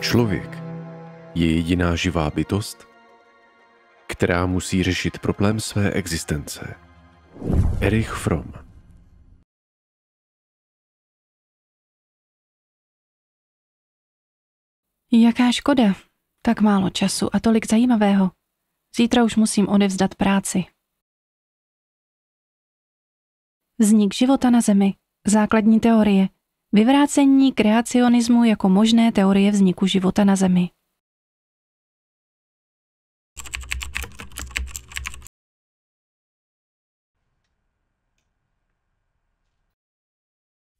Člověk je jediná živá bytost, která musí řešit problém své existence. Erich Fromm Jaká škoda, tak málo času a tolik zajímavého. Zítra už musím odevzdat práci. Vznik života na Zemi. Základní teorie. Vyvrácení kreacionismu jako možné teorie vzniku života na Zemi.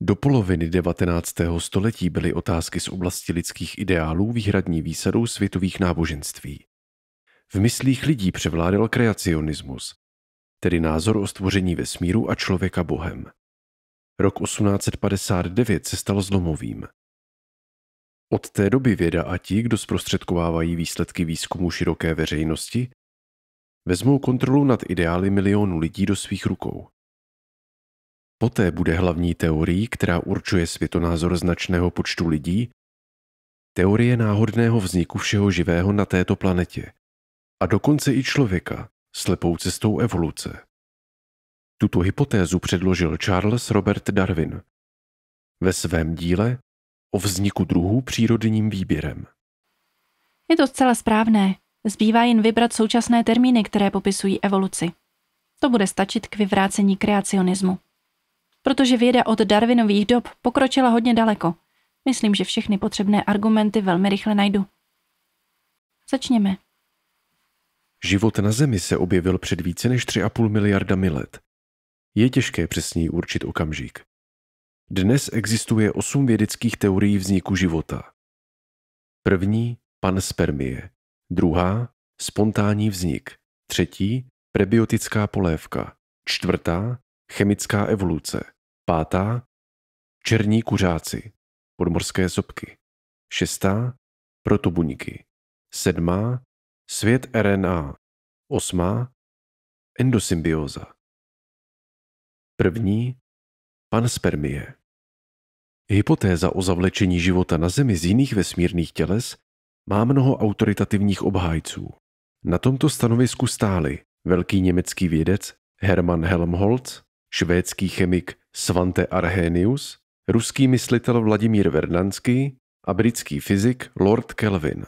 Do poloviny 19. století byly otázky z oblasti lidských ideálů výhradní výsadou světových náboženství. V myslích lidí převládal kreacionismus, tedy názor o stvoření vesmíru a člověka Bohem. Rok 1859 se stal zlomovým. Od té doby věda a ti, kdo zprostředkovávají výsledky výzkumu široké veřejnosti, vezmou kontrolu nad ideály milionů lidí do svých rukou. Poté bude hlavní teorií, která určuje světonázor značného počtu lidí, teorie náhodného vzniku všeho živého na této planetě, a dokonce i člověka slepou cestou evoluce. Tuto hypotézu předložil Charles Robert Darwin ve svém díle o vzniku druhů přírodním výběrem. Je to zcela správné. Zbývá jen vybrat současné termíny, které popisují evoluci. To bude stačit k vyvrácení kreacionismu. Protože věda od Darwinových dob pokročila hodně daleko. Myslím, že všechny potřebné argumenty velmi rychle najdu. Začněme. Život na Zemi se objevil před více než 3,5 miliardami let. Je těžké přesněji určit okamžik. Dnes existuje osm vědeckých teorií vzniku života. První panspermie, druhá spontánní vznik, třetí prebiotická polévka, čtvrtá chemická evoluce, pátá černí kuřáci, podmorské sopky, šestá protobuňky, sedmá Svět RNA. Osmá. endosymbioza První. Panspermie. Hypotéza o zavlečení života na Zemi z jiných vesmírných těles má mnoho autoritativních obhájců. Na tomto stanovisku stáli velký německý vědec Hermann Helmholtz, švédský chemik Svante Arrhenius, ruský myslitel Vladimír Verdanský a britský fyzik Lord Kelvin.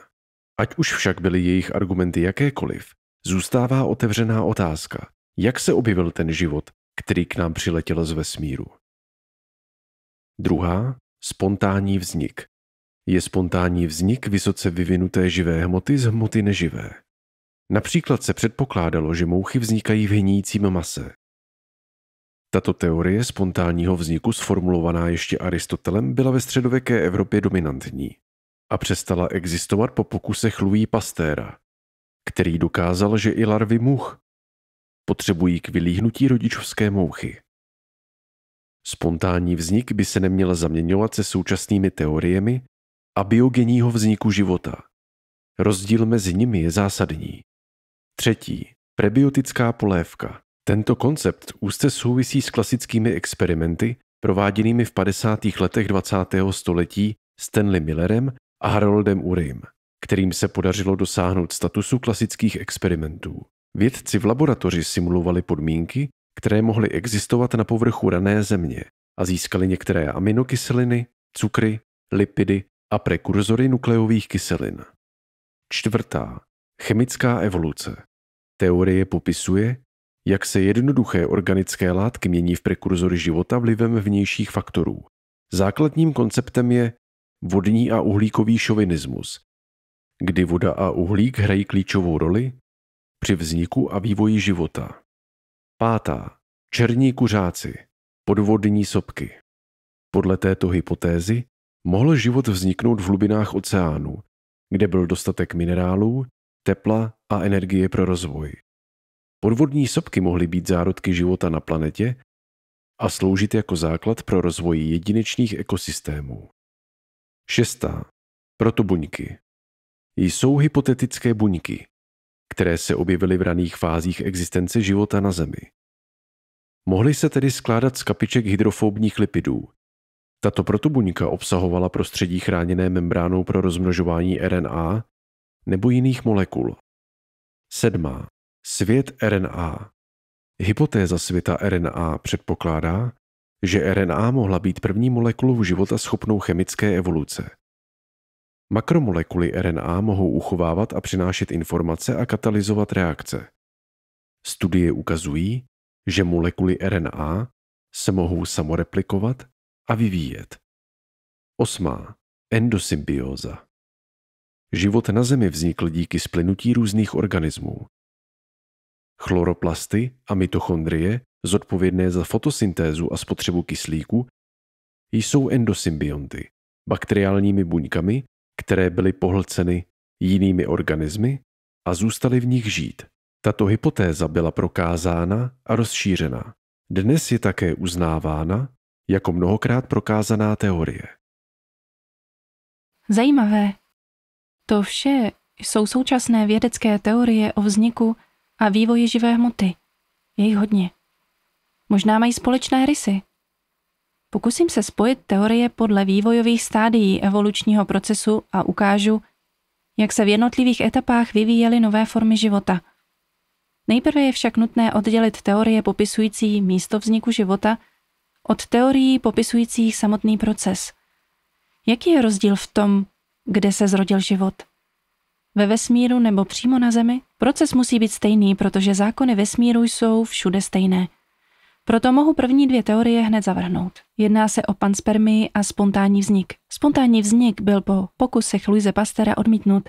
Ať už však byly jejich argumenty jakékoliv, zůstává otevřená otázka, jak se objevil ten život, který k nám přiletěl z vesmíru. Druhá, spontánní vznik. Je spontánní vznik vysoce vyvinuté živé hmoty z hmoty neživé. Například se předpokládalo, že mouchy vznikají v hnícím mase. Tato teorie spontánního vzniku, sformulovaná ještě Aristotelem, byla ve středověké Evropě dominantní a přestala existovat po pokusech Louis Pastéra, který dokázal, že i larvy much potřebují k vylíhnutí rodičovské mouchy. Spontánní vznik by se neměl zaměňovat se současnými teoriemi a biogenního vzniku života. Rozdíl mezi nimi je zásadní. Třetí, prebiotická polévka. Tento koncept úzce souvisí s klasickými experimenty prováděnými v 50. letech 20. století Stanley Millerem a Haroldem Urim, kterým se podařilo dosáhnout statusu klasických experimentů. Vědci v laboratoři simulovali podmínky, které mohly existovat na povrchu rané země a získali některé aminokyseliny, cukry, lipidy a prekurzory nukleových kyselin. Čtvrtá. Chemická evoluce. Teorie popisuje, jak se jednoduché organické látky mění v prekurzory života vlivem vnějších faktorů. Základním konceptem je vodní a uhlíkový šovinismus, kdy voda a uhlík hrají klíčovou roli při vzniku a vývoji života. Pátá. Černí kuřáci. Podvodní sopky. Podle této hypotézy mohl život vzniknout v hlubinách oceánu, kde byl dostatek minerálů, tepla a energie pro rozvoj. Podvodní sopky mohly být zárodky života na planetě a sloužit jako základ pro rozvoj jedinečných ekosystémů. Šestá. Protobuňky. Jsou hypotetické buňky, které se objevily v raných fázích existence života na Zemi. Mohly se tedy skládat z kapiček hydrofobních lipidů. Tato protobuňka obsahovala prostředí chráněné membránou pro rozmnožování RNA nebo jiných molekul. Sedmá. Svět RNA. Hypotéza světa RNA předpokládá, že RNA mohla být první molekulou života schopnou chemické evoluce. Makromolekuly RNA mohou uchovávat a přinášet informace a katalyzovat reakce. Studie ukazují, že molekuly RNA se mohou samoreplikovat a vyvíjet. Osmá. Endosymbioza. Život na Zemi vznikl díky splynutí různých organismů, Chloroplasty a mitochondrie, zodpovědné za fotosyntézu a spotřebu kyslíku, jsou endosymbionty, bakteriálními buňkami, které byly pohlceny jinými organismy a zůstaly v nich žít. Tato hypotéza byla prokázána a rozšířena. Dnes je také uznávána jako mnohokrát prokázaná teorie. Zajímavé. To vše jsou současné vědecké teorie o vzniku a vývoji živé hmoty. Je jich hodně. Možná mají společné rysy. Pokusím se spojit teorie podle vývojových stádií evolučního procesu a ukážu, jak se v jednotlivých etapách vyvíjely nové formy života. Nejprve je však nutné oddělit teorie popisující místo vzniku života od teorií popisujících samotný proces. Jaký je rozdíl v tom, kde se zrodil život? Ve vesmíru nebo přímo na Zemi? Proces musí být stejný, protože zákony vesmíru jsou všude stejné. Proto mohu první dvě teorie hned zavrhnout. Jedná se o panspermii a spontánní vznik. Spontánní vznik byl po pokusech Louise Pastera odmítnut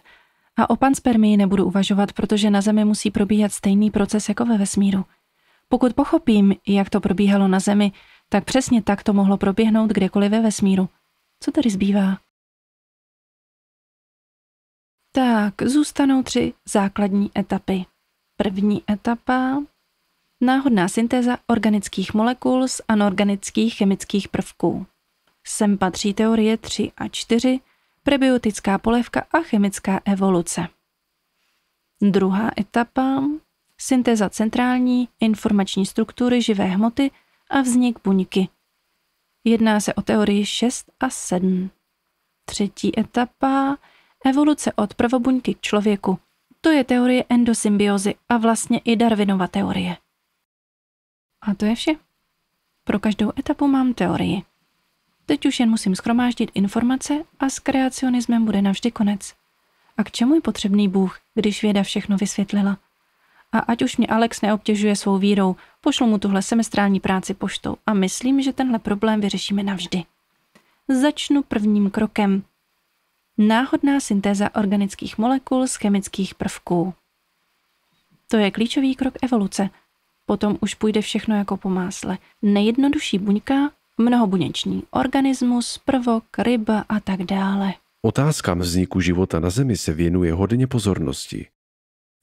a o panspermii nebudu uvažovat, protože na Zemi musí probíhat stejný proces jako ve vesmíru. Pokud pochopím, jak to probíhalo na Zemi, tak přesně tak to mohlo proběhnout kdekoliv ve vesmíru. Co tedy zbývá? Tak, zůstanou tři základní etapy. První etapa náhodná syntéza organických molekul z anorganických chemických prvků. Sem patří teorie 3 a 4, prebiotická polévka a chemická evoluce. Druhá etapa syntéza centrální informační struktury živé hmoty a vznik buňky. Jedná se o teorii 6 a 7. Třetí etapa Evoluce od prvobuňky k člověku. To je teorie endosymbiozy a vlastně i Darwinova teorie. A to je vše. Pro každou etapu mám teorii. Teď už jen musím schromáždit informace a s kreacionismem bude navždy konec. A k čemu je potřebný Bůh, když věda všechno vysvětlila? A ať už mě Alex neobtěžuje svou vírou, pošlu mu tuhle semestrální práci poštou a myslím, že tenhle problém vyřešíme navždy. Začnu prvním krokem, náhodná syntéza organických molekul z chemických prvků. To je klíčový krok evoluce. Potom už půjde všechno jako po másle. Nejjednodušší buňka, mnohobuněční organismus, prvok, ryba a tak dále. Otázkám vzniku života na Zemi se věnuje hodně pozornosti.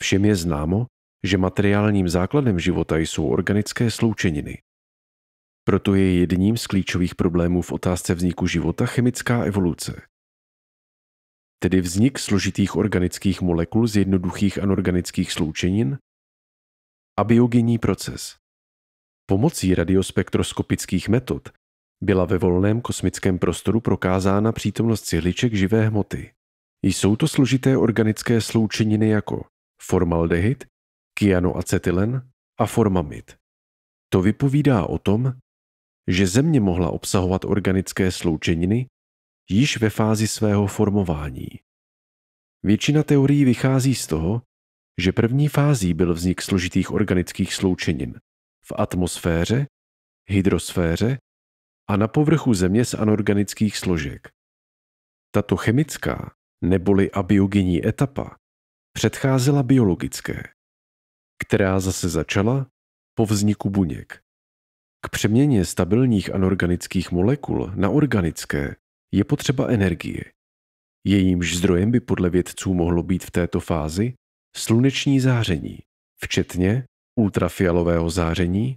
Všem je známo, že materiálním základem života jsou organické sloučeniny. Proto je jedním z klíčových problémů v otázce vzniku života chemická evoluce tedy vznik složitých organických molekul z jednoduchých anorganických sloučenin, a biogenní proces. Pomocí radiospektroskopických metod byla ve volném kosmickém prostoru prokázána přítomnost cihliček živé hmoty. Jsou to složité organické sloučeniny jako formaldehyd, kyanoacetylen a formamid. To vypovídá o tom, že Země mohla obsahovat organické sloučeniny, již ve fázi svého formování. Většina teorií vychází z toho, že první fází byl vznik složitých organických sloučenin v atmosféře, hydrosféře a na povrchu Země z anorganických složek. Tato chemická neboli abiogenní etapa předcházela biologické, která zase začala po vzniku buněk. K přeměně stabilních anorganických molekul na organické je potřeba energie. Jejímž zdrojem by podle vědců mohlo být v této fázi sluneční záření, včetně ultrafialového záření,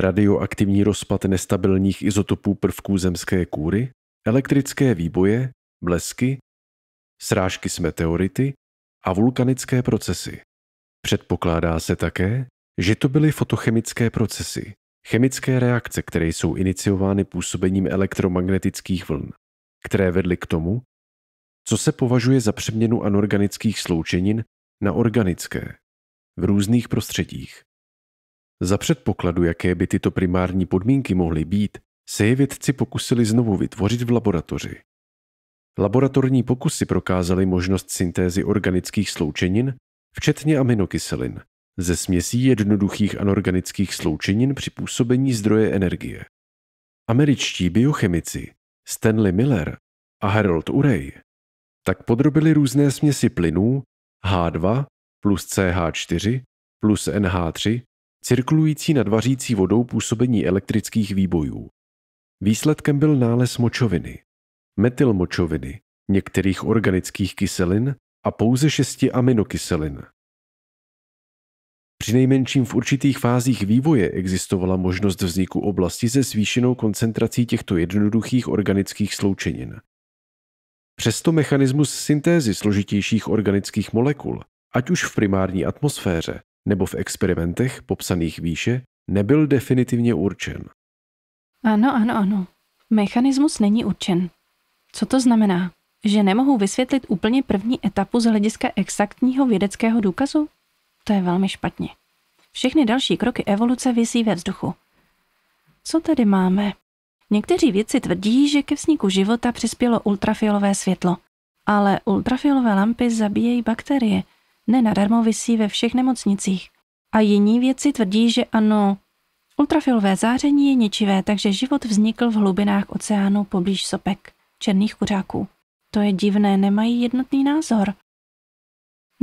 radioaktivní rozpad nestabilních izotopů prvků zemské kůry, elektrické výboje, blesky, srážky s meteority a vulkanické procesy. Předpokládá se také, že to byly fotochemické procesy, chemické reakce, které jsou iniciovány působením elektromagnetických vln které vedly k tomu, co se považuje za přeměnu anorganických sloučenin na organické v různých prostředích. Za předpokladu, jaké by tyto primární podmínky mohly být, se je vědci pokusili znovu vytvořit v laboratoři. Laboratorní pokusy prokázaly možnost syntézy organických sloučenin, včetně aminokyselin, ze směsí jednoduchých anorganických sloučenin při působení zdroje energie. Američtí biochemici Stanley Miller a Harold Urey, tak podrobili různé směsi plynů H2 plus CH4 plus NH3 cirkulující nad vařící vodou působení elektrických výbojů. Výsledkem byl nález močoviny, močoviny, některých organických kyselin a pouze šesti aminokyselin, Přinejmenším v určitých fázích vývoje existovala možnost vzniku oblasti se zvýšenou koncentrací těchto jednoduchých organických sloučenin. Přesto mechanismus syntézy složitějších organických molekul, ať už v primární atmosféře nebo v experimentech popsaných výše, nebyl definitivně určen. Ano, ano, ano. Mechanismus není určen. Co to znamená? Že nemohu vysvětlit úplně první etapu z hlediska exaktního vědeckého důkazu? To je velmi špatně. Všechny další kroky evoluce visí ve vzduchu. Co tedy máme? Někteří vědci tvrdí, že ke vzniku života přispělo ultrafialové světlo. Ale ultrafialové lampy zabíjejí bakterie. Nenadarmo visí ve všech nemocnicích. A jiní vědci tvrdí, že ano, ultrafialové záření je ničivé, takže život vznikl v hlubinách oceánu poblíž sopek, černých kuřáků. To je divné, nemají jednotný názor.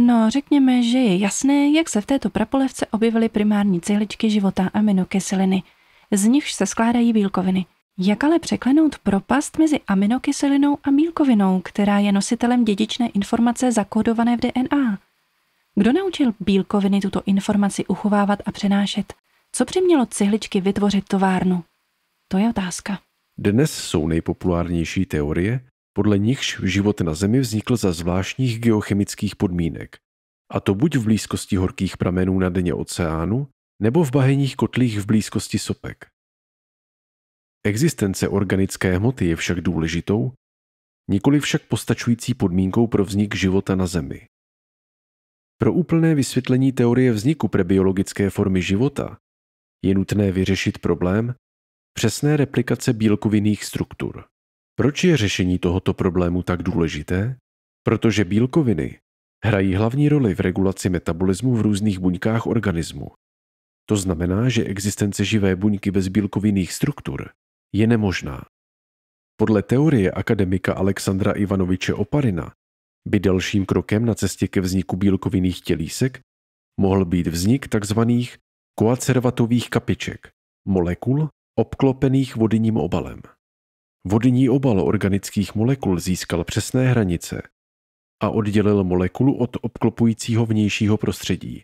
No, řekněme, že je jasné, jak se v této prapolevce objevily primární cihličky života aminokyseliny. Z nichž se skládají bílkoviny. Jak ale překlenout propast mezi aminokyselinou a bílkovinou, která je nositelem dědičné informace zakódované v DNA? Kdo naučil bílkoviny tuto informaci uchovávat a přenášet? Co přimělo cihličky vytvořit továrnu? To je otázka. Dnes jsou nejpopulárnější teorie, podle nichž život na Zemi vznikl za zvláštních geochemických podmínek, a to buď v blízkosti horkých pramenů na dně oceánu, nebo v bahenních kotlích v blízkosti sopek. Existence organické hmoty je však důležitou, nikoli však postačující podmínkou pro vznik života na Zemi. Pro úplné vysvětlení teorie vzniku prebiologické formy života je nutné vyřešit problém přesné replikace bílkovinných struktur. Proč je řešení tohoto problému tak důležité? Protože bílkoviny hrají hlavní roli v regulaci metabolismu v různých buňkách organismu. To znamená, že existence živé buňky bez bílkovinných struktur je nemožná. Podle teorie akademika Alexandra Ivanoviče Oparina by dalším krokem na cestě ke vzniku bílkovinných tělísek mohl být vznik tzv. koacervatových kapiček, molekul obklopených vodním obalem. Vodní obal organických molekul získal přesné hranice a oddělil molekulu od obklopujícího vnějšího prostředí.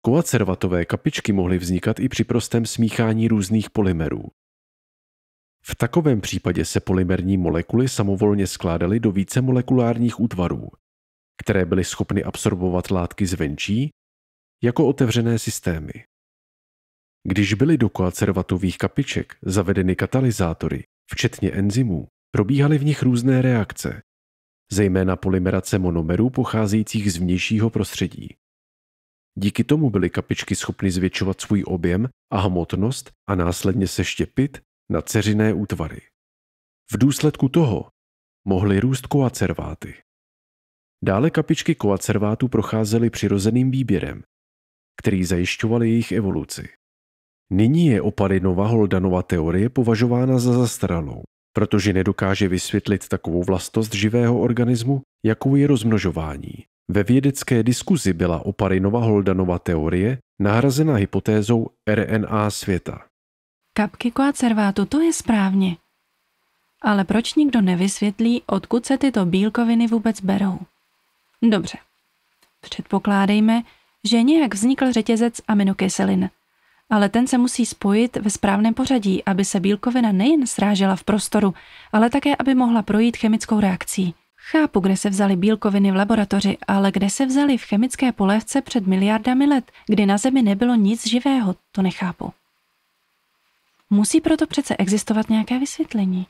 Koacervatové kapičky mohly vznikat i při prostém smíchání různých polymerů. V takovém případě se polymerní molekuly samovolně skládaly do více molekulárních útvarů, které byly schopny absorbovat látky zvenčí jako otevřené systémy. Když byly do koacervatových kapiček zavedeny katalyzátory, včetně enzymů, probíhaly v nich různé reakce, zejména polymerace monomerů pocházejících z vnějšího prostředí. Díky tomu byly kapičky schopny zvětšovat svůj objem a hmotnost a následně se štěpit na ceřiné útvary. V důsledku toho mohly růst koacerváty. Dále kapičky koacervátů procházely přirozeným výběrem, který zajišťoval jejich evoluci. Nyní je Oparinova Holdanova teorie považována za zastaralou, protože nedokáže vysvětlit takovou vlastnost živého organismu, jakou je rozmnožování. Ve vědecké diskuzi byla Oparinova Holdanova teorie nahrazena hypotézou RNA světa. Kapky a to je správně. Ale proč nikdo nevysvětlí, odkud se tyto bílkoviny vůbec berou? Dobře. Předpokládejme, že nějak vznikl řetězec aminokyselin – ale ten se musí spojit ve správném pořadí, aby se bílkovina nejen srážela v prostoru, ale také, aby mohla projít chemickou reakcí. Chápu, kde se vzaly bílkoviny v laboratoři, ale kde se vzaly v chemické polévce před miliardami let, kdy na Zemi nebylo nic živého, to nechápu. Musí proto přece existovat nějaké vysvětlení.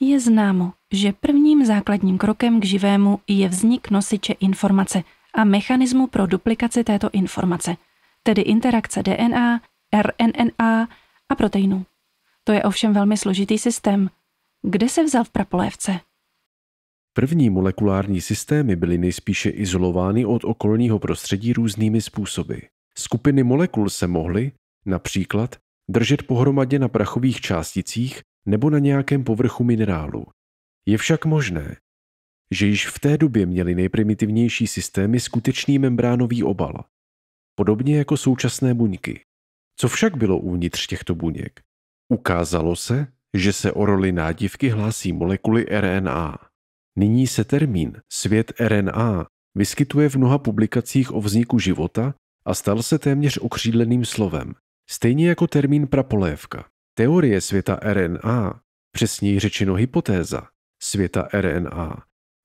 Je známo, že prvním základním krokem k živému je vznik nosiče informace a mechanismu pro duplikaci této informace – tedy interakce DNA, RNNA a proteinu. To je ovšem velmi složitý systém. Kde se vzal v prapolévce? První molekulární systémy byly nejspíše izolovány od okolního prostředí různými způsoby. Skupiny molekul se mohly, například, držet pohromadě na prachových částicích nebo na nějakém povrchu minerálu. Je však možné, že již v té době měly nejprimitivnější systémy skutečný membránový obal, podobně jako současné buňky. Co však bylo uvnitř těchto buněk? Ukázalo se, že se o roli nádivky hlásí molekuly RNA. Nyní se termín svět RNA vyskytuje v mnoha publikacích o vzniku života a stal se téměř okřídleným slovem, stejně jako termín prapolévka. Teorie světa RNA, přesněji řečeno hypotéza světa RNA,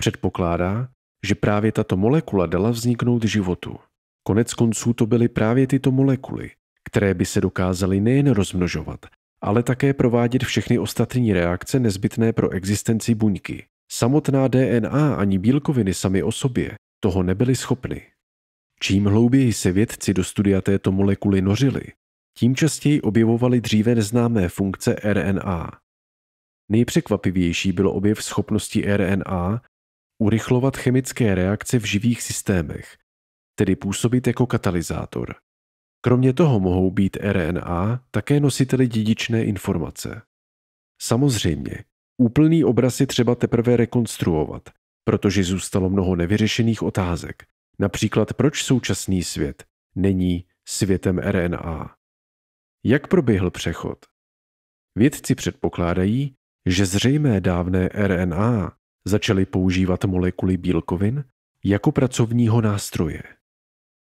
předpokládá, že právě tato molekula dala vzniknout životu. Konec konců to byly právě tyto molekuly, které by se dokázaly nejen rozmnožovat, ale také provádět všechny ostatní reakce nezbytné pro existenci buňky. Samotná DNA ani bílkoviny sami o sobě toho nebyly schopny. Čím hlouběji se vědci do studia této molekuly nořili, tím častěji objevovali dříve neznámé funkce RNA. Nejpřekvapivější bylo objev schopnosti RNA urychlovat chemické reakce v živých systémech tedy působit jako katalyzátor. Kromě toho mohou být RNA také nositeli dědičné informace. Samozřejmě, úplný obraz je třeba teprve rekonstruovat, protože zůstalo mnoho nevyřešených otázek, například proč současný svět není světem RNA. Jak proběhl přechod? Vědci předpokládají, že zřejmé dávné RNA začaly používat molekuly bílkovin jako pracovního nástroje.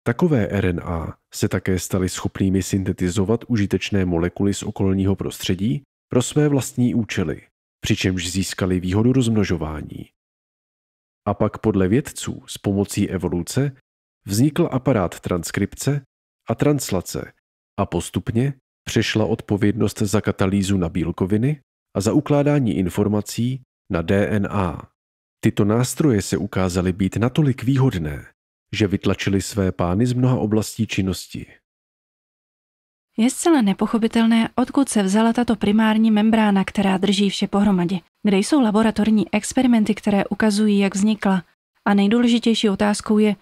Takové RNA se také staly schopnými syntetizovat užitečné molekuly z okolního prostředí pro své vlastní účely, přičemž získali výhodu rozmnožování. A pak podle vědců s pomocí evoluce vznikl aparát transkripce a translace a postupně přešla odpovědnost za katalýzu na bílkoviny a za ukládání informací na DNA. Tyto nástroje se ukázaly být natolik výhodné, že vytlačili své pány z mnoha oblastí činnosti. Je zcela nepochopitelné, odkud se vzala tato primární membrána, která drží vše pohromadě. Kde jsou laboratorní experimenty, které ukazují, jak vznikla? A nejdůležitější otázkou je,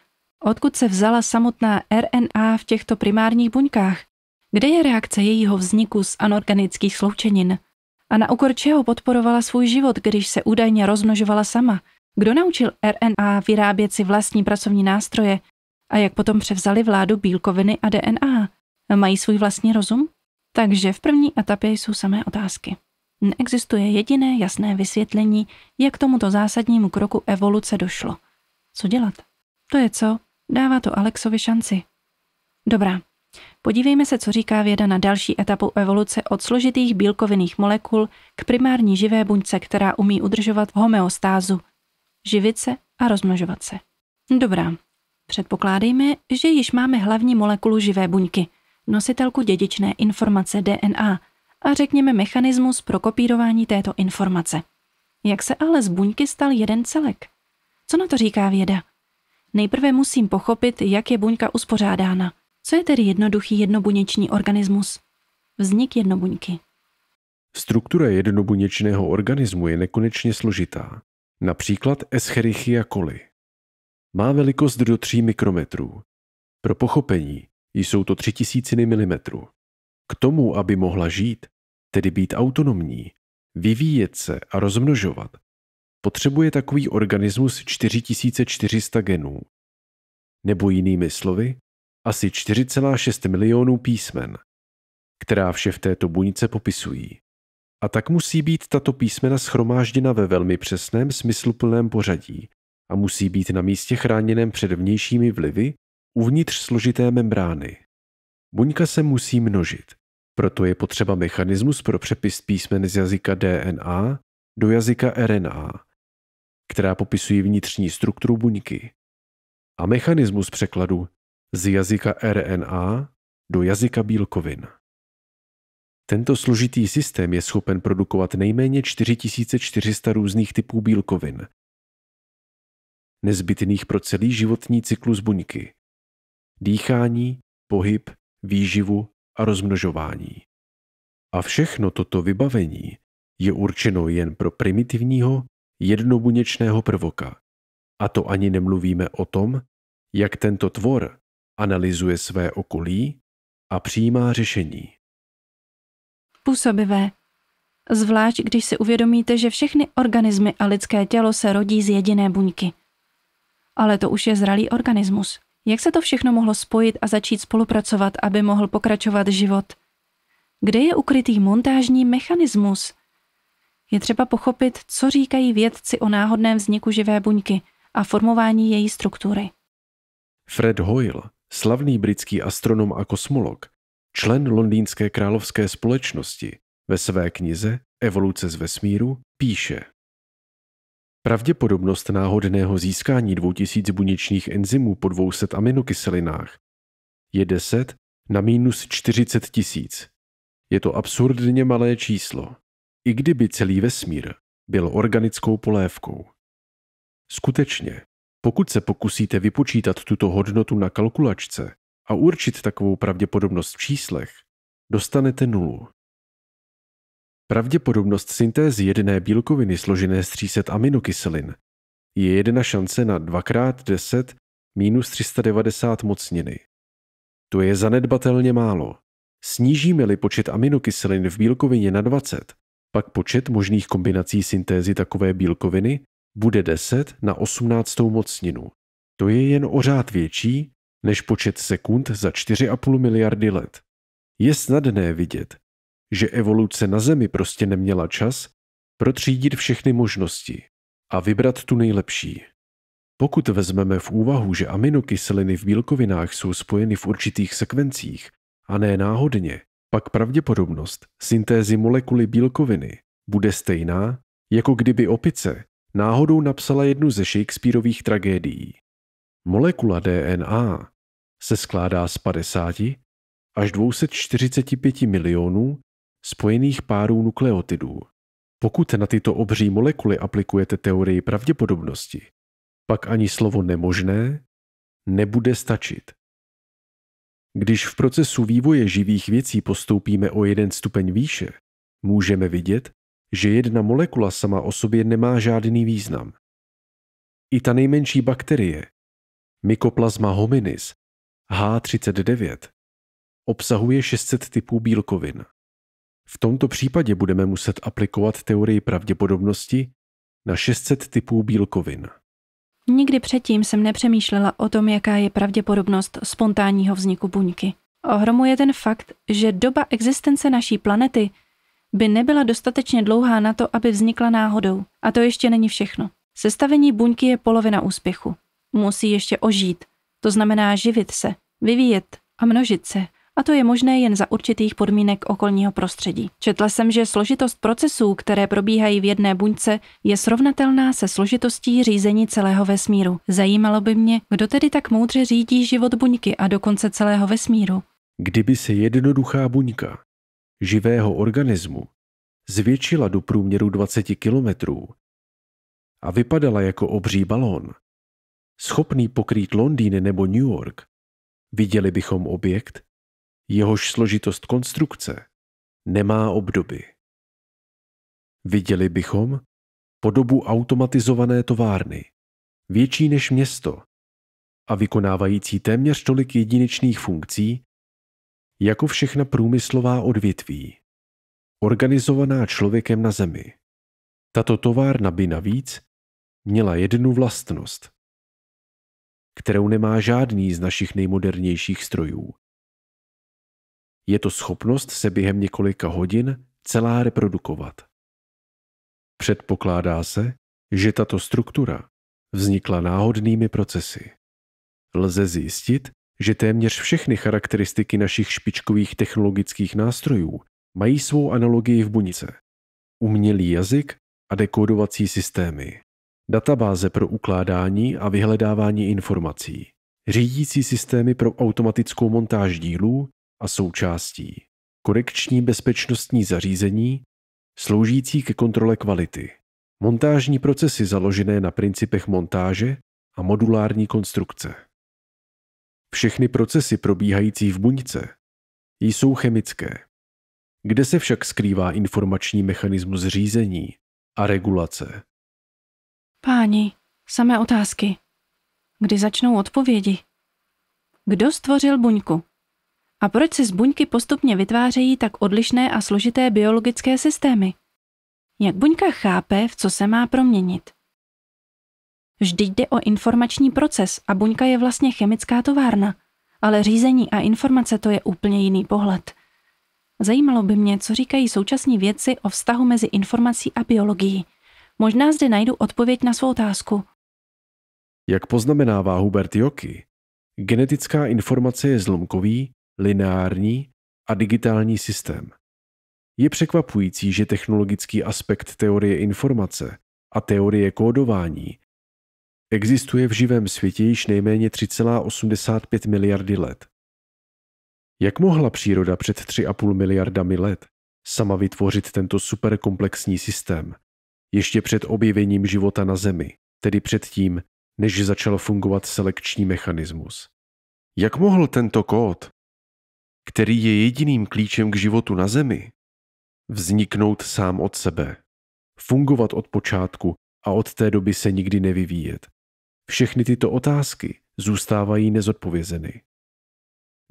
odkud se vzala samotná RNA v těchto primárních buňkách? Kde je reakce jejího vzniku z anorganických sloučenin? A na úkor čeho podporovala svůj život, když se údajně rozmnožovala sama – kdo naučil RNA vyrábět si vlastní pracovní nástroje a jak potom převzali vládu bílkoviny a DNA? Mají svůj vlastní rozum? Takže v první etapě jsou samé otázky. Neexistuje jediné jasné vysvětlení, jak tomuto zásadnímu kroku evoluce došlo. Co dělat? To je co? Dává to Alexovi šanci. Dobrá, podívejme se, co říká věda na další etapu evoluce od složitých bílkovinných molekul k primární živé buňce, která umí udržovat homeostázu živit se a rozmnožovat se. Dobrá, předpokládejme, že již máme hlavní molekulu živé buňky, nositelku dědičné informace DNA a řekněme mechanismus pro kopírování této informace. Jak se ale z buňky stal jeden celek? Co na to říká věda? Nejprve musím pochopit, jak je buňka uspořádána. Co je tedy jednoduchý jednobuněčný organismus? Vznik jednobuňky. Struktura jednobuněčného organismu je nekonečně složitá například Escherichia coli. Má velikost do 3 mikrometrů. Pro pochopení jsou to 3000 mm. K tomu, aby mohla žít, tedy být autonomní, vyvíjet se a rozmnožovat, potřebuje takový organismus 4400 genů. Nebo jinými slovy, asi 4,6 milionů písmen, která vše v této buňce popisují. A tak musí být tato písmena schromážděna ve velmi přesném smysluplném pořadí a musí být na místě chráněném před vnějšími vlivy uvnitř složité membrány. Buňka se musí množit, proto je potřeba mechanismus pro přepis písmen z jazyka DNA do jazyka RNA, která popisují vnitřní strukturu buňky, a mechanismus překladu z jazyka RNA do jazyka bílkovin. Tento složitý systém je schopen produkovat nejméně 4400 různých typů bílkovin, nezbytných pro celý životní cyklus buňky. Dýchání, pohyb, výživu a rozmnožování. A všechno toto vybavení je určeno jen pro primitivního, jednobuněčného prvoka. A to ani nemluvíme o tom, jak tento tvor analyzuje své okolí a přijímá řešení přizpůsobivé. Zvlášť, když si uvědomíte, že všechny organismy a lidské tělo se rodí z jediné buňky. Ale to už je zralý organismus. Jak se to všechno mohlo spojit a začít spolupracovat, aby mohl pokračovat život? Kde je ukrytý montážní mechanismus? Je třeba pochopit, co říkají vědci o náhodném vzniku živé buňky a formování její struktury. Fred Hoyle, slavný britský astronom a kosmolog, člen londýnské královské společnosti, ve své knize Evoluce z vesmíru píše Pravděpodobnost náhodného získání 2000 buněčných enzymů po 200 aminokyselinách je 10 na minus 40 tisíc. Je to absurdně malé číslo, i kdyby celý vesmír byl organickou polévkou. Skutečně, pokud se pokusíte vypočítat tuto hodnotu na kalkulačce, a určit takovou pravděpodobnost v číslech, dostanete nulu. Pravděpodobnost syntézy jedné bílkoviny složené z 300 aminokyselin je jedna šance na 2x10 minus 390 mocniny. To je zanedbatelně málo. Snížíme-li počet aminokyselin v bílkovině na 20, pak počet možných kombinací syntézy takové bílkoviny bude 10 na 18. mocninu. To je jen o řád větší než počet sekund za 4,5 miliardy let. Je snadné vidět, že evoluce na Zemi prostě neměla čas protřídit všechny možnosti a vybrat tu nejlepší. Pokud vezmeme v úvahu, že aminokyseliny v bílkovinách jsou spojeny v určitých sekvencích a ne náhodně, pak pravděpodobnost syntézy molekuly bílkoviny bude stejná, jako kdyby opice náhodou napsala jednu ze Shakespeareových tragédií. Molekula DNA se skládá z 50 až 245 milionů spojených párů nukleotidů. Pokud na tyto obří molekuly aplikujete teorii pravděpodobnosti, pak ani slovo nemožné nebude stačit. Když v procesu vývoje živých věcí postoupíme o jeden stupeň výše, můžeme vidět, že jedna molekula sama o sobě nemá žádný význam. I ta nejmenší bakterie, mycoplasma hominis, H39 obsahuje 600 typů bílkovin. V tomto případě budeme muset aplikovat teorii pravděpodobnosti na 600 typů bílkovin. Nikdy předtím jsem nepřemýšlela o tom, jaká je pravděpodobnost spontánního vzniku buňky. Ohromuje ten fakt, že doba existence naší planety by nebyla dostatečně dlouhá na to, aby vznikla náhodou. A to ještě není všechno. Sestavení buňky je polovina úspěchu. Musí ještě ožít, to znamená živit se, vyvíjet a množit se. A to je možné jen za určitých podmínek okolního prostředí. Četla jsem, že složitost procesů, které probíhají v jedné buňce, je srovnatelná se složitostí řízení celého vesmíru. Zajímalo by mě, kdo tedy tak moudře řídí život buňky a dokonce celého vesmíru. Kdyby se jednoduchá buňka živého organismu zvětšila do průměru 20 kilometrů a vypadala jako obří balón, schopný pokrýt Londýn nebo New York, viděli bychom objekt, jehož složitost konstrukce nemá obdoby. Viděli bychom podobu automatizované továrny, větší než město a vykonávající téměř tolik jedinečných funkcí, jako všechna průmyslová odvětví, organizovaná člověkem na zemi. Tato továrna by navíc měla jednu vlastnost – kterou nemá žádný z našich nejmodernějších strojů. Je to schopnost se během několika hodin celá reprodukovat. Předpokládá se, že tato struktura vznikla náhodnými procesy. Lze zjistit, že téměř všechny charakteristiky našich špičkových technologických nástrojů mají svou analogii v bunice. Umělý jazyk a dekodovací systémy databáze pro ukládání a vyhledávání informací, řídící systémy pro automatickou montáž dílů a součástí, korekční bezpečnostní zařízení, sloužící ke kontrole kvality, montážní procesy založené na principech montáže a modulární konstrukce. Všechny procesy probíhající v buňce jsou chemické. Kde se však skrývá informační mechanismus řízení a regulace Páni, samé otázky. Kdy začnou odpovědi? Kdo stvořil buňku? A proč se z buňky postupně vytvářejí tak odlišné a složité biologické systémy? Jak buňka chápe, v co se má proměnit? Vždyť jde o informační proces a buňka je vlastně chemická továrna, ale řízení a informace to je úplně jiný pohled. Zajímalo by mě, co říkají současní vědci o vztahu mezi informací a biologií – Možná zde najdu odpověď na svou otázku. Jak poznamenává Hubert Joky, genetická informace je zlomkový, lineární a digitální systém. Je překvapující, že technologický aspekt teorie informace a teorie kódování existuje v živém světě již nejméně 3,85 miliardy let. Jak mohla příroda před 3,5 miliardami let sama vytvořit tento superkomplexní systém, ještě před objevením života na Zemi, tedy před tím, než začal fungovat selekční mechanismus. Jak mohl tento kód, který je jediným klíčem k životu na Zemi, vzniknout sám od sebe, fungovat od počátku a od té doby se nikdy nevyvíjet? Všechny tyto otázky zůstávají nezodpovězeny.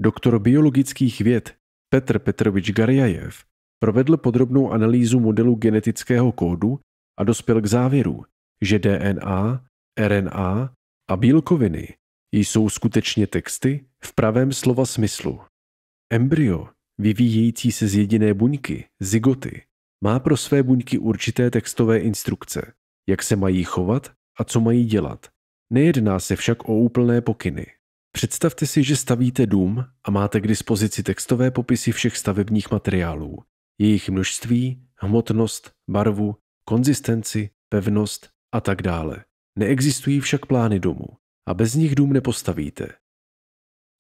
Doktor biologických věd Petr Petrovič Garjajev provedl podrobnou analýzu modelu genetického kódu a dospěl k závěru, že DNA, RNA a bílkoviny jsou skutečně texty v pravém slova smyslu. Embryo, vyvíjející se z jediné buňky, zigoty, má pro své buňky určité textové instrukce, jak se mají chovat a co mají dělat. Nejedná se však o úplné pokyny. Představte si, že stavíte dům a máte k dispozici textové popisy všech stavebních materiálů, jejich množství, hmotnost, barvu, konzistenci, pevnost a tak dále. Neexistují však plány domu a bez nich dům nepostavíte.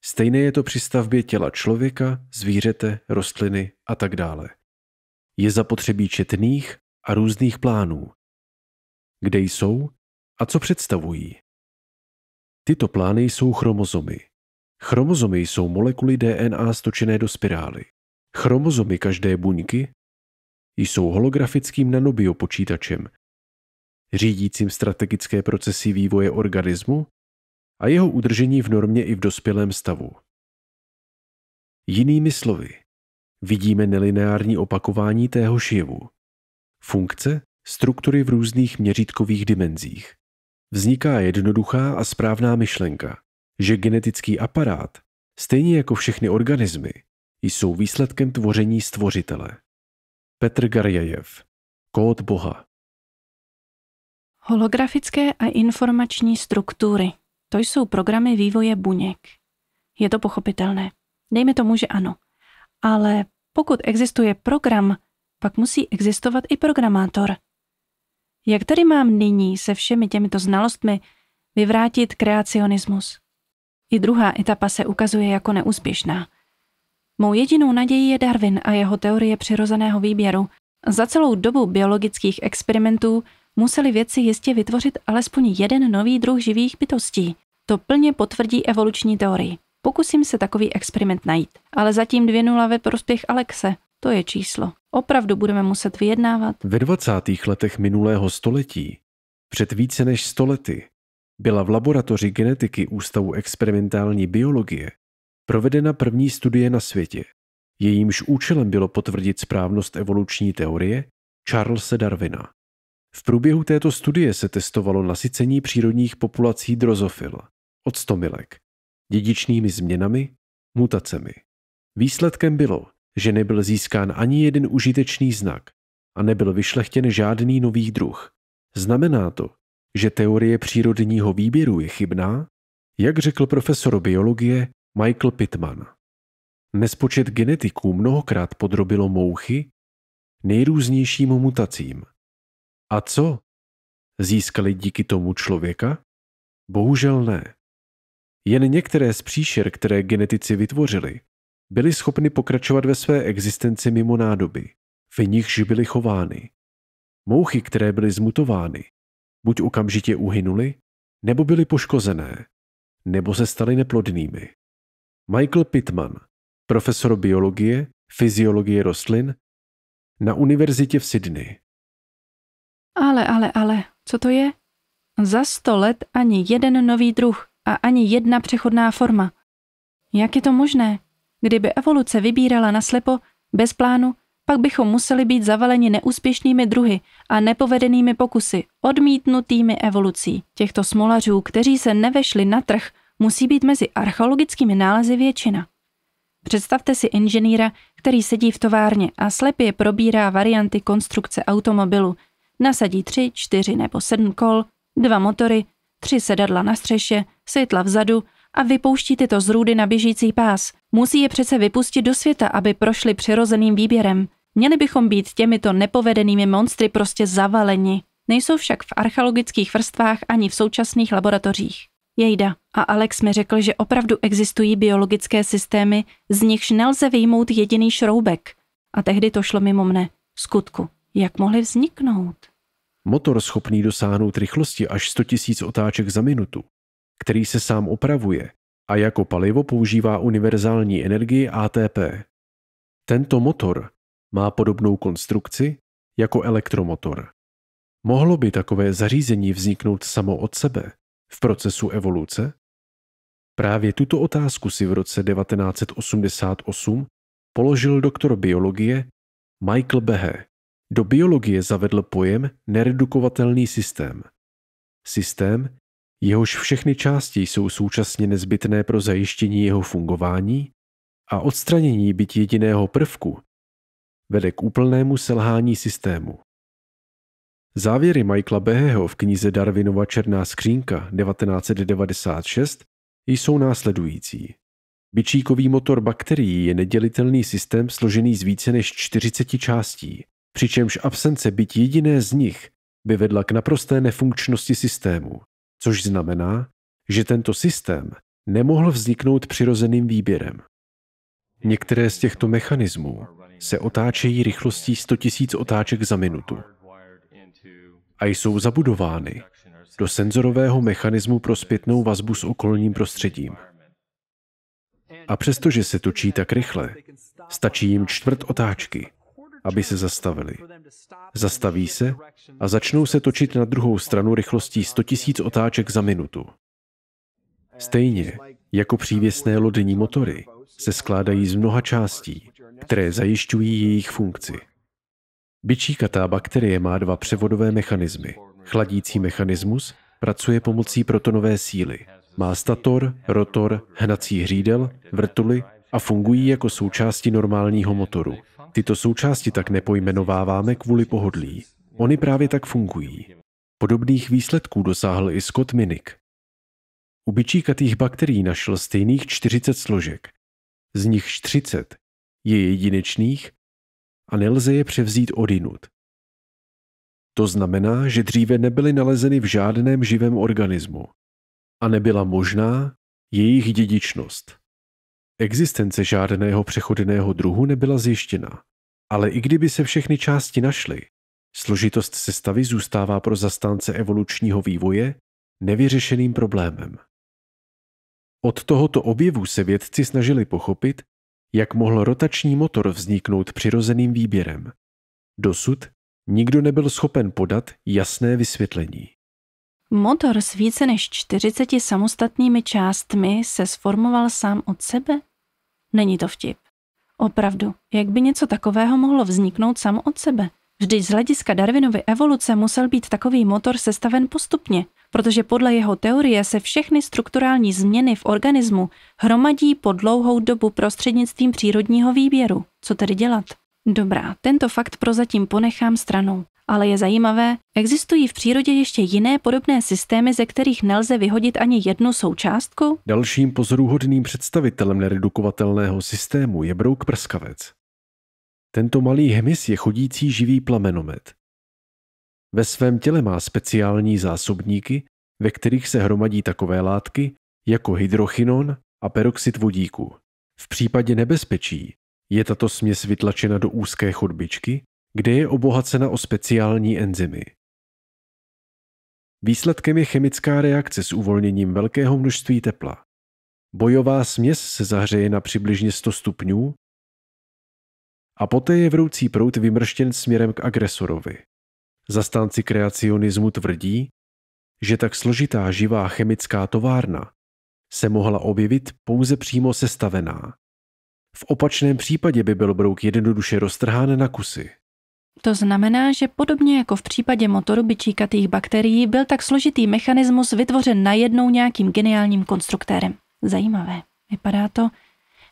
Stejné je to při stavbě těla člověka, zvířete, rostliny a tak dále. Je zapotřebí četných a různých plánů. Kde jsou a co představují? Tyto plány jsou chromozomy. Chromozomy jsou molekuly DNA stočené do spirály. Chromozomy každé buňky jsou holografickým nanobiopočítačem, řídícím strategické procesy vývoje organismu a jeho udržení v normě i v dospělém stavu. Jinými slovy, vidíme nelineární opakování téhož šivu. Funkce, struktury v různých měřítkových dimenzích. Vzniká jednoduchá a správná myšlenka, že genetický aparát, stejně jako všechny organismy, jsou výsledkem tvoření stvořitele. Petr Garjejev. Kód Boha. Holografické a informační struktury. To jsou programy vývoje buněk. Je to pochopitelné. Dejme tomu, že ano. Ale pokud existuje program, pak musí existovat i programátor. Jak tady mám nyní se všemi těmito znalostmi vyvrátit kreacionismus? I druhá etapa se ukazuje jako neúspěšná. Mou jedinou nadějí je Darwin a jeho teorie přirozeného výběru. Za celou dobu biologických experimentů museli vědci jistě vytvořit alespoň jeden nový druh živých bytostí. To plně potvrdí evoluční teorii. Pokusím se takový experiment najít. Ale zatím dvě nula ve prospěch Alexe. To je číslo. Opravdu budeme muset vyjednávat. Ve 20. letech minulého století, před více než stolety, byla v laboratoři genetiky Ústavu experimentální biologie provedena první studie na světě. Jejímž účelem bylo potvrdit správnost evoluční teorie Charlesa Darwina. V průběhu této studie se testovalo nasycení přírodních populací drozofil, odstomilek, dědičnými změnami, mutacemi. Výsledkem bylo, že nebyl získán ani jeden užitečný znak a nebyl vyšlechtěn žádný nový druh. Znamená to, že teorie přírodního výběru je chybná, jak řekl profesor biologie Michael Pittman. Nespočet genetiků mnohokrát podrobilo mouchy nejrůznějším mutacím. A co? Získali díky tomu člověka? Bohužel ne. Jen některé z příšer, které genetici vytvořili, byly schopny pokračovat ve své existenci mimo nádoby, v nichž byly chovány. Mouchy, které byly zmutovány, buď okamžitě uhynuly, nebo byly poškozené, nebo se staly neplodnými. Michael Pittman, profesor biologie, fyziologie rostlin na univerzitě v Sydney. Ale, ale, ale, co to je? Za sto let ani jeden nový druh a ani jedna přechodná forma. Jak je to možné? Kdyby evoluce vybírala naslepo, bez plánu, pak bychom museli být zavaleni neúspěšnými druhy a nepovedenými pokusy, odmítnutými evolucí těchto smolařů, kteří se nevešli na trh musí být mezi archeologickými nálezy většina. Představte si inženýra, který sedí v továrně a slepě probírá varianty konstrukce automobilu. Nasadí tři, čtyři nebo sedm kol, dva motory, tři sedadla na střeše, světla vzadu a vypouští tyto zrůdy na běžící pás. Musí je přece vypustit do světa, aby prošli přirozeným výběrem. Měli bychom být těmito nepovedenými monstry prostě zavaleni. Nejsou však v archeologických vrstvách ani v současných laboratořích. Jejda a Alex mi řekl, že opravdu existují biologické systémy, z nichž nelze vyjmout jediný šroubek. A tehdy to šlo mimo mne. skutku, jak mohly vzniknout? Motor schopný dosáhnout rychlosti až 100 000 otáček za minutu, který se sám opravuje a jako palivo používá univerzální energii ATP. Tento motor má podobnou konstrukci jako elektromotor. Mohlo by takové zařízení vzniknout samo od sebe, v procesu evoluce? Právě tuto otázku si v roce 1988 položil doktor biologie Michael Behe. Do biologie zavedl pojem neredukovatelný systém. Systém, jehož všechny části jsou současně nezbytné pro zajištění jeho fungování a odstranění byt jediného prvku, vede k úplnému selhání systému. Závěry Michaela Beheho v knize Darwinova Černá skřínka 1996 jsou následující. Byčíkový motor bakterií je nedělitelný systém složený z více než 40 částí, přičemž absence byť jediné z nich by vedla k naprosté nefunkčnosti systému, což znamená, že tento systém nemohl vzniknout přirozeným výběrem. Některé z těchto mechanismů se otáčejí rychlostí 100 000 otáček za minutu a jsou zabudovány do senzorového mechanismu pro zpětnou vazbu s okolním prostředím. A přestože se točí tak rychle, stačí jim čtvrt otáčky, aby se zastavili. Zastaví se a začnou se točit na druhou stranu rychlostí 100 000 otáček za minutu. Stejně jako přívěsné lodní motory se skládají z mnoha částí, které zajišťují jejich funkci. Bičíkatá bakterie má dva převodové mechanismy. Chladící mechanismus pracuje pomocí protonové síly. Má stator, rotor, hnací hřídel, vrtuly a fungují jako součásti normálního motoru. Tyto součásti tak nepojmenováváme kvůli pohodlí. Oni právě tak fungují. Podobných výsledků dosáhl i Scott Minnick. U bičíkatých bakterií našel stejných 40 složek. Z nich 30 je jedinečných a nelze je převzít odinut. To znamená, že dříve nebyly nalezeny v žádném živém organismu a nebyla možná jejich dědičnost. Existence žádného přechodného druhu nebyla zjištěna, ale i kdyby se všechny části našly, složitost sestavy zůstává pro zastánce evolučního vývoje nevyřešeným problémem. Od tohoto objevu se vědci snažili pochopit, jak mohl rotační motor vzniknout přirozeným výběrem. Dosud nikdo nebyl schopen podat jasné vysvětlení. Motor s více než 40 samostatnými částmi se sformoval sám od sebe? Není to vtip. Opravdu, jak by něco takového mohlo vzniknout samo od sebe? Vždyť z hlediska Darwinovy evoluce musel být takový motor sestaven postupně, protože podle jeho teorie se všechny strukturální změny v organismu hromadí po dlouhou dobu prostřednictvím přírodního výběru. Co tedy dělat? Dobrá, tento fakt prozatím ponechám stranou. Ale je zajímavé, existují v přírodě ještě jiné podobné systémy, ze kterých nelze vyhodit ani jednu součástku? Dalším pozoruhodným představitelem neredukovatelného systému je brouk prskavec. Tento malý hemis je chodící živý plamenomet. Ve svém těle má speciální zásobníky, ve kterých se hromadí takové látky jako hydrochinon a peroxid vodíku. V případě nebezpečí je tato směs vytlačena do úzké chodbičky, kde je obohacena o speciální enzymy. Výsledkem je chemická reakce s uvolněním velkého množství tepla. Bojová směs se zahřeje na přibližně 100 stupňů a poté je vroucí prout vymrštěn směrem k agresorovi. Zastánci kreacionismu tvrdí, že tak složitá živá chemická továrna se mohla objevit pouze přímo sestavená. V opačném případě by byl brouk jednoduše roztrhán na kusy. To znamená, že podobně jako v případě motoru byčíkatých bakterií byl tak složitý mechanismus vytvořen najednou nějakým geniálním konstruktérem. Zajímavé. Vypadá to,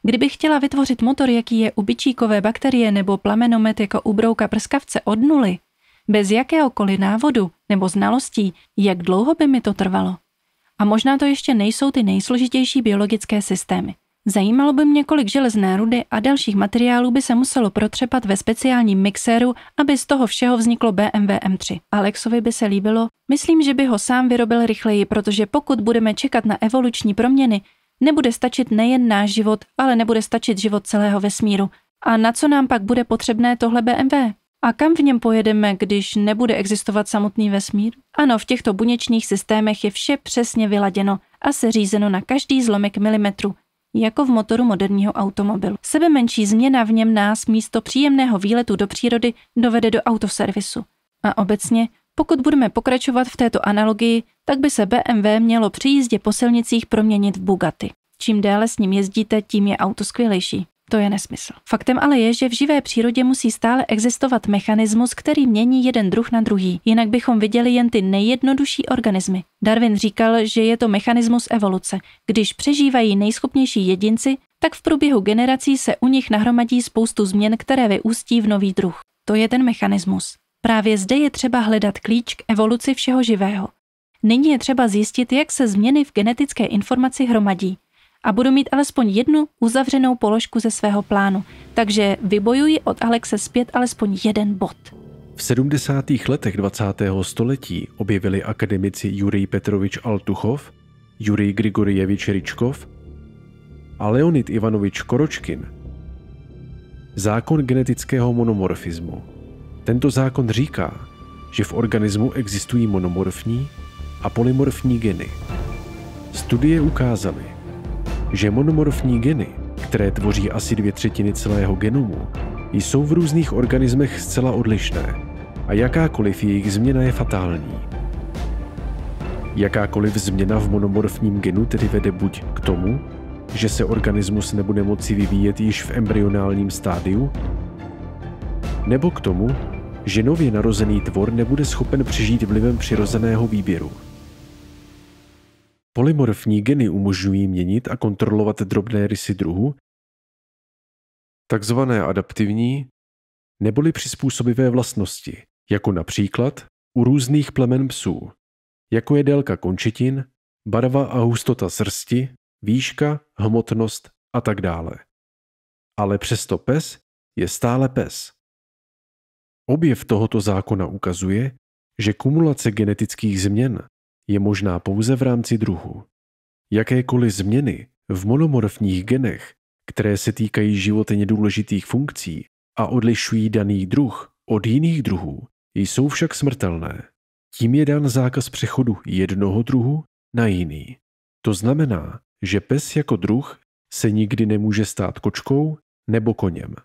kdyby chtěla vytvořit motor, jaký je u byčíkové bakterie nebo plamenomet jako u brouka prskavce od nuly, bez jakéhokoliv návodu nebo znalostí, jak dlouho by mi to trvalo. A možná to ještě nejsou ty nejsložitější biologické systémy. Zajímalo by mě, kolik železné rudy a dalších materiálů by se muselo protřepat ve speciálním mixéru, aby z toho všeho vzniklo BMW M3. Alexovi by se líbilo, myslím, že by ho sám vyrobil rychleji, protože pokud budeme čekat na evoluční proměny, nebude stačit nejen náš život, ale nebude stačit život celého vesmíru. A na co nám pak bude potřebné tohle BMW? A kam v něm pojedeme, když nebude existovat samotný vesmír? Ano, v těchto buněčných systémech je vše přesně vyladěno a seřízeno na každý zlomek milimetru, jako v motoru moderního automobilu. Sebe menší změna v něm nás místo příjemného výletu do přírody dovede do autoservisu. A obecně, pokud budeme pokračovat v této analogii, tak by se BMW mělo při jízdě po silnicích proměnit v Bugatti. Čím déle s ním jezdíte, tím je auto skvělejší. To je nesmysl. Faktem ale je, že v živé přírodě musí stále existovat mechanismus, který mění jeden druh na druhý, jinak bychom viděli jen ty nejjednodušší organismy. Darwin říkal, že je to mechanismus evoluce. Když přežívají nejschopnější jedinci, tak v průběhu generací se u nich nahromadí spoustu změn, které vyústí v nový druh. To je ten mechanismus. Právě zde je třeba hledat klíč k evoluci všeho živého. Nyní je třeba zjistit, jak se změny v genetické informaci hromadí a budu mít alespoň jednu uzavřenou položku ze svého plánu, takže vybojuji od Alexe zpět alespoň jeden bod. V 70. letech 20. století objevili akademici Jurij Petrovič Altuchov, Jurij Grigorievič Ričkov a Leonid Ivanovič Koročkin zákon genetického monomorfismu. Tento zákon říká, že v organismu existují monomorfní a polymorfní geny. Studie ukázaly, že monomorfní geny, které tvoří asi dvě třetiny celého genomu, jsou v různých organismech zcela odlišné a jakákoliv jejich změna je fatální. Jakákoliv změna v monomorfním genu tedy vede buď k tomu, že se organismus nebude moci vyvíjet již v embryonálním stádiu, nebo k tomu, že nově narozený tvor nebude schopen přežít vlivem přirozeného výběru. Polymorfní geny umožňují měnit a kontrolovat drobné rysy druhu, takzvané adaptivní, neboli přizpůsobivé vlastnosti, jako například u různých plemen psů, jako je délka končetin, barva a hustota srsti, výška, hmotnost a tak dále. Ale přesto pes je stále pes. Objev tohoto zákona ukazuje, že kumulace genetických změn je možná pouze v rámci druhu. Jakékoliv změny v monomorfních genech, které se týkají životně důležitých funkcí a odlišují daný druh od jiných druhů, jsou však smrtelné. Tím je dán zákaz přechodu jednoho druhu na jiný. To znamená, že pes jako druh se nikdy nemůže stát kočkou nebo koněm.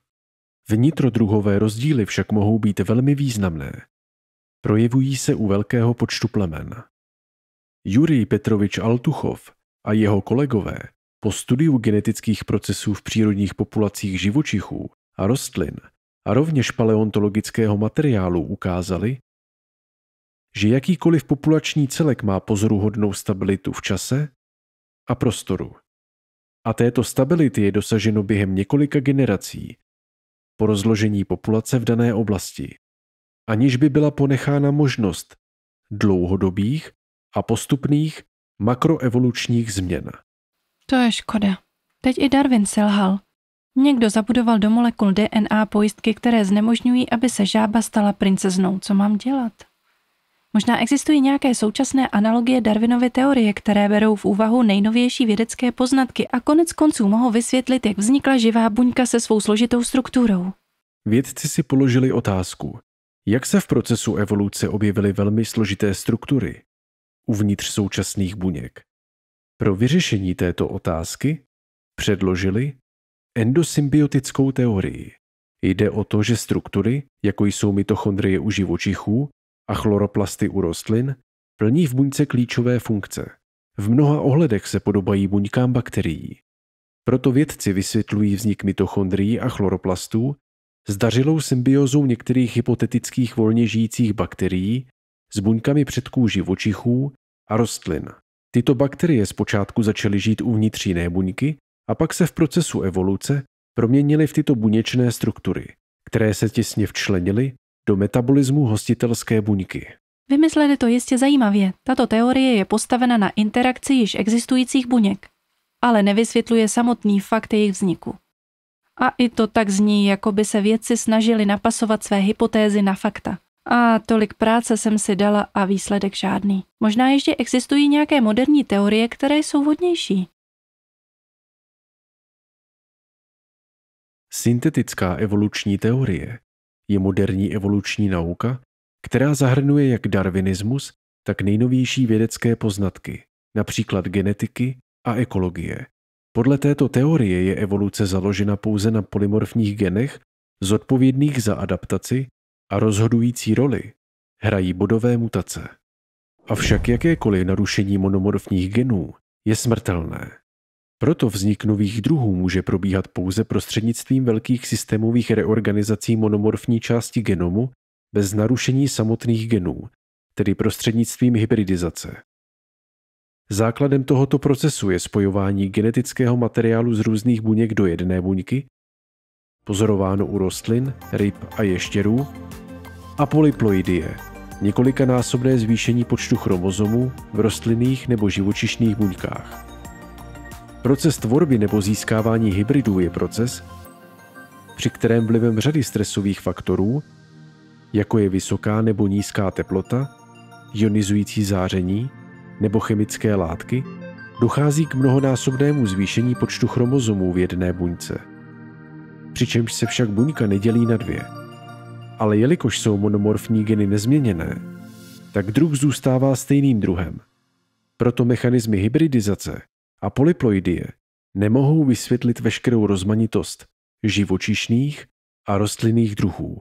Vnitrodruhové rozdíly však mohou být velmi významné. Projevují se u velkého počtu plemen. Jurij Petrovič Altuchov a jeho kolegové po studiu genetických procesů v přírodních populacích živočichů a rostlin a rovněž paleontologického materiálu ukázali, že jakýkoliv populační celek má pozoruhodnou stabilitu v čase a prostoru. A této stability je dosaženo během několika generací po rozložení populace v dané oblasti, aniž by byla ponechána možnost dlouhodobých a postupných makroevolučních změn. To je škoda. Teď i Darwin selhal. Někdo zabudoval do molekul DNA pojistky, které znemožňují, aby se žába stala princeznou. Co mám dělat? Možná existují nějaké současné analogie Darwinovy teorie, které berou v úvahu nejnovější vědecké poznatky a konec konců mohou vysvětlit, jak vznikla živá buňka se svou složitou strukturou. Vědci si položili otázku, jak se v procesu evoluce objevily velmi složité struktury, uvnitř současných buněk. Pro vyřešení této otázky předložili endosymbiotickou teorii. Jde o to, že struktury, jako jsou mitochondrie u živočichů a chloroplasty u rostlin, plní v buňce klíčové funkce. V mnoha ohledech se podobají buňkám bakterií. Proto vědci vysvětlují vznik mitochondrií a chloroplastů zdařilou symbiozou některých hypotetických volně žijících bakterií s buňkami předků živočichů a rostlin. Tyto bakterie zpočátku začaly žít uvnitř jiné buňky a pak se v procesu evoluce proměnily v tyto buněčné struktury, které se těsně včlenily do metabolismu hostitelské buňky. Vymysleli to jistě zajímavě. Tato teorie je postavena na interakci již existujících buněk, ale nevysvětluje samotný fakt jejich vzniku. A i to tak zní, jako by se vědci snažili napasovat své hypotézy na fakta. A tolik práce jsem si dala a výsledek žádný. Možná ještě existují nějaké moderní teorie, které jsou vhodnější. Syntetická evoluční teorie je moderní evoluční nauka, která zahrnuje jak darwinismus, tak nejnovější vědecké poznatky, například genetiky a ekologie. Podle této teorie je evoluce založena pouze na polymorfních genech, zodpovědných za adaptaci a rozhodující roli hrají bodové mutace. Avšak jakékoliv narušení monomorfních genů je smrtelné. Proto vznik nových druhů může probíhat pouze prostřednictvím velkých systémových reorganizací monomorfní části genomu bez narušení samotných genů, tedy prostřednictvím hybridizace. Základem tohoto procesu je spojování genetického materiálu z různých buněk do jedné buňky pozorováno u rostlin, ryb a ještěrů, a polyploidie, několikanásobné zvýšení počtu chromozomů v rostlinných nebo živočišných buňkách. Proces tvorby nebo získávání hybridů je proces, při kterém vlivem řady stresových faktorů, jako je vysoká nebo nízká teplota, ionizující záření nebo chemické látky, dochází k mnohonásobnému zvýšení počtu chromozomů v jedné buňce – přičemž se však buňka nedělí na dvě. Ale jelikož jsou monomorfní geny nezměněné, tak druh zůstává stejným druhem. Proto mechanismy hybridizace a polyploidie nemohou vysvětlit veškerou rozmanitost živočišných a rostlinných druhů.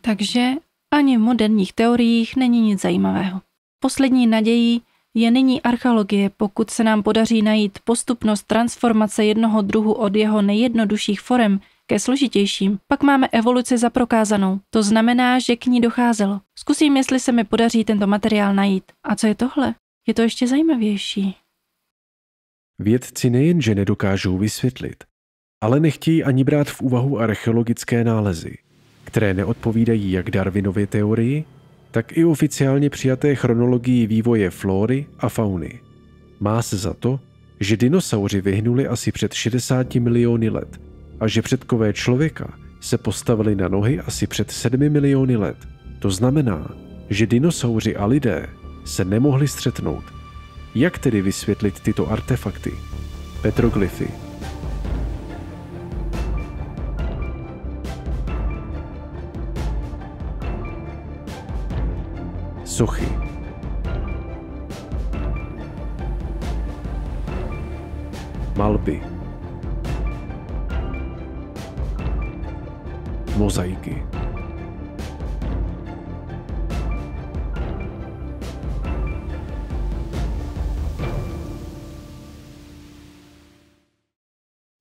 Takže ani v moderních teoriích není nic zajímavého. Poslední nadějí je nyní archeologie, pokud se nám podaří najít postupnost transformace jednoho druhu od jeho nejjednodušších forem ke složitějším, pak máme evoluci za prokázanou. To znamená, že k ní docházelo. Zkusím, jestli se mi podaří tento materiál najít. A co je tohle? Je to ještě zajímavější. Vědci nejenže nedokážou vysvětlit, ale nechtějí ani brát v úvahu archeologické nálezy, které neodpovídají jak Darwinově teorii, tak i oficiálně přijaté chronologii vývoje flóry a fauny. Má se za to, že dinosauři vyhnuli asi před 60 miliony let a že předkové člověka se postavili na nohy asi před 7 miliony let. To znamená, že dinosauři a lidé se nemohli střetnout. Jak tedy vysvětlit tyto artefakty? Petroglyfy. Sochy. Malby. mozaiky.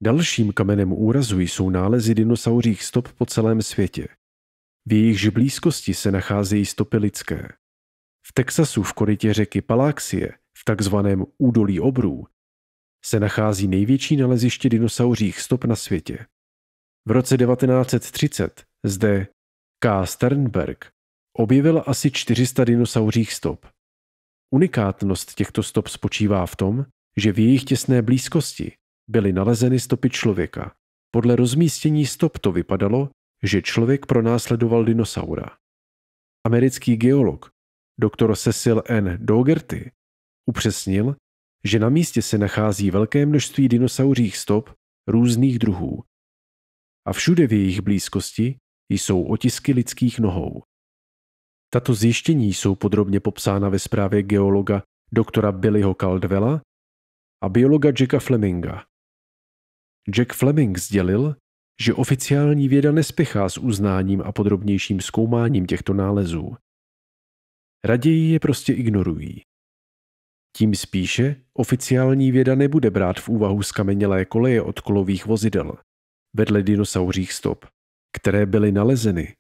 Dalším kamenem úrazu jsou nálezy dinosaurích stop po celém světě. V jejichž blízkosti se nacházejí stopy lidské. V Texasu v korytě řeky Paláxie, v takzvaném údolí obrů, se nachází největší naleziště dinosaurích stop na světě. V roce 1930 zde K. Sternberg objevil asi 400 dinosaurích stop. Unikátnost těchto stop spočívá v tom, že v jejich těsné blízkosti byly nalezeny stopy člověka. Podle rozmístění stop to vypadalo, že člověk pronásledoval dinosaura. Americký geolog dr. Cecil N. Dougherty upřesnil, že na místě se nachází velké množství dinosauřích stop různých druhů, a všude v jejich blízkosti jsou otisky lidských nohou. Tato zjištění jsou podrobně popsána ve zprávě geologa doktora Billyho Caldwella a biologa Jacka Fleminga. Jack Fleming sdělil, že oficiální věda nespěchá s uznáním a podrobnějším zkoumáním těchto nálezů. Raději je prostě ignorují. Tím spíše oficiální věda nebude brát v úvahu skamenělé koleje od kolových vozidel – vedle dinosaurích stop, které byly nalezeny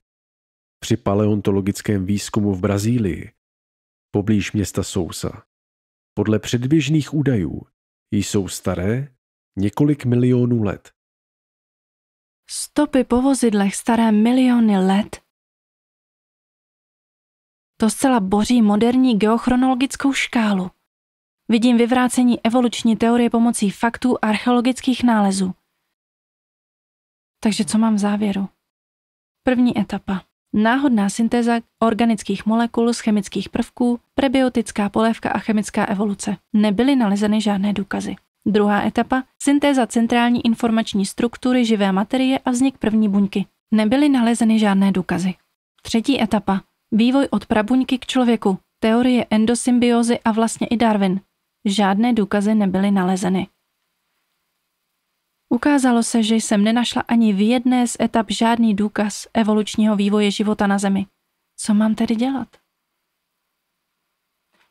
při paleontologickém výzkumu v Brazílii, poblíž města Sousa. Podle předběžných údajů jsou staré několik milionů let. Stopy po vozidlech staré miliony let? To zcela boří moderní geochronologickou škálu. Vidím vyvrácení evoluční teorie pomocí faktů archeologických nálezů. Takže co mám v závěru? První etapa. Náhodná syntéza organických molekul z chemických prvků, prebiotická polévka a chemická evoluce. Nebyly nalezeny žádné důkazy. Druhá etapa. Syntéza centrální informační struktury živé materie a vznik první buňky. Nebyly nalezeny žádné důkazy. Třetí etapa. Vývoj od prabuňky k člověku. Teorie endosymbiozy a vlastně i Darwin. Žádné důkazy nebyly nalezeny. Ukázalo se, že jsem nenašla ani v jedné z etap žádný důkaz evolučního vývoje života na Zemi. Co mám tedy dělat?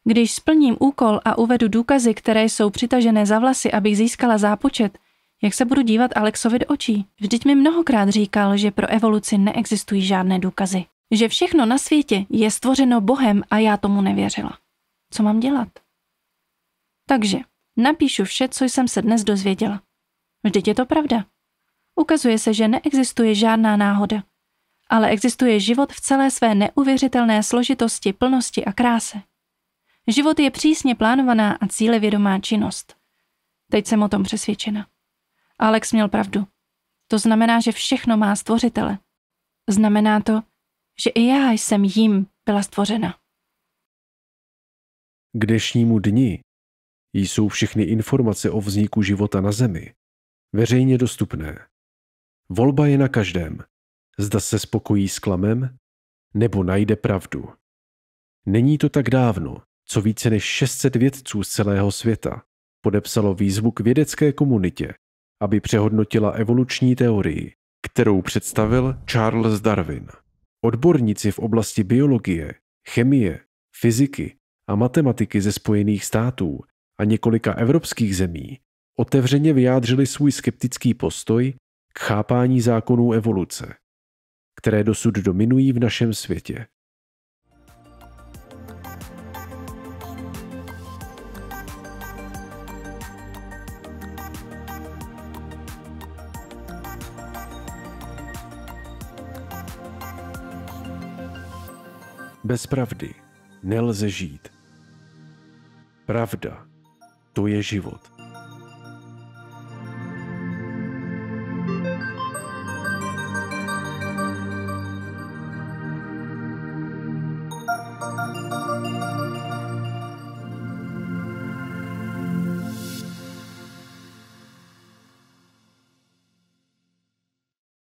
Když splním úkol a uvedu důkazy, které jsou přitažené za vlasy, abych získala zápočet, jak se budu dívat Alexovi do očí? Vždyť mi mnohokrát říkal, že pro evoluci neexistují žádné důkazy. Že všechno na světě je stvořeno Bohem a já tomu nevěřila. Co mám dělat? Takže napíšu vše, co jsem se dnes dozvěděla. Vždyť je to pravda. Ukazuje se, že neexistuje žádná náhoda, ale existuje život v celé své neuvěřitelné složitosti, plnosti a kráse. Život je přísně plánovaná a cílevědomá činnost. Teď jsem o tom přesvědčena. Alex měl pravdu. To znamená, že všechno má stvořitele. Znamená to, že i já jsem jím byla stvořena. K dnešnímu dni jsou všechny informace o vzniku života na Zemi veřejně dostupné. Volba je na každém, zda se spokojí s klamem, nebo najde pravdu. Není to tak dávno, co více než 600 vědců z celého světa podepsalo výzvu k vědecké komunitě, aby přehodnotila evoluční teorii, kterou představil Charles Darwin. Odborníci v oblasti biologie, chemie, fyziky a matematiky ze Spojených států a několika evropských zemí otevřeně vyjádřili svůj skeptický postoj k chápání zákonů evoluce, které dosud dominují v našem světě. Bez pravdy nelze žít. Pravda, to je život.